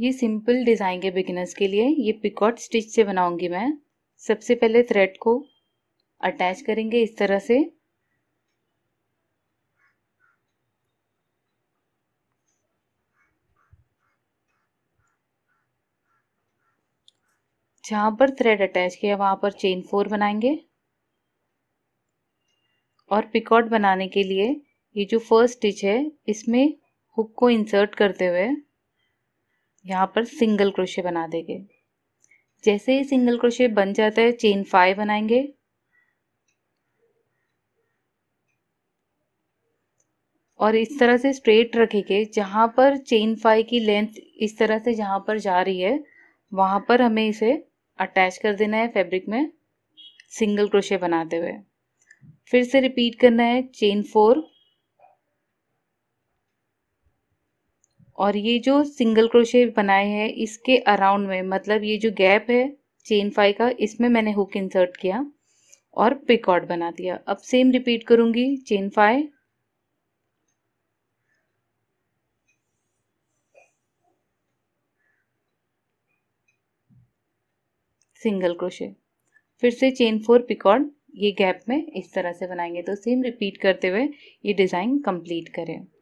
ये simple design है beginners के लिए ये पिकॉट स्टिच से बनाऊंगी मैं सबसे पहले थ्रेड को अटैच करेंगे इस तरह से जहाँ पर थ्रेड अटैच किया वहाँ पर चेन फोर बनाएंगे और पिकॉट बनाने के लिए ये जो फर्स्ट स्टिच है इसमें हुक को इंसर्ट करते हुए यहाँ पर सिंगल क्रोशे बना देंगे जैसे ही सिंगल क्रोशे बन जाता है चेन फाइव बनाएंगे और इस तरह से स्ट्रेट रखेंगे जहाँ पर चेन फाइव की लेंथ इस तरह से जहाँ पर जा रही है वहाँ पर हमें इसे अटैच कर देना है फैब्रिक में सिंगल क्रोशे बनाते हुए फिर से रिपीट करना है चेन फोर और ये जो सिंगल क्रोशे बनाए हैं इसके अराउंड में मतलब ये जो गैप है चेन फाइव का इसमें मैंने हुक इंसर्ट किया और पिकॉर्ड बना दिया अब सेम रिपीट करूँगी चेन फाइव सिंगल क्रोशे फिर से चेन फोर पिकॉर्ड ये गैप में इस तरह से बनाएंगे तो सेम रिपीट करते हुए ये डिज़ाइन कंप्लीट करें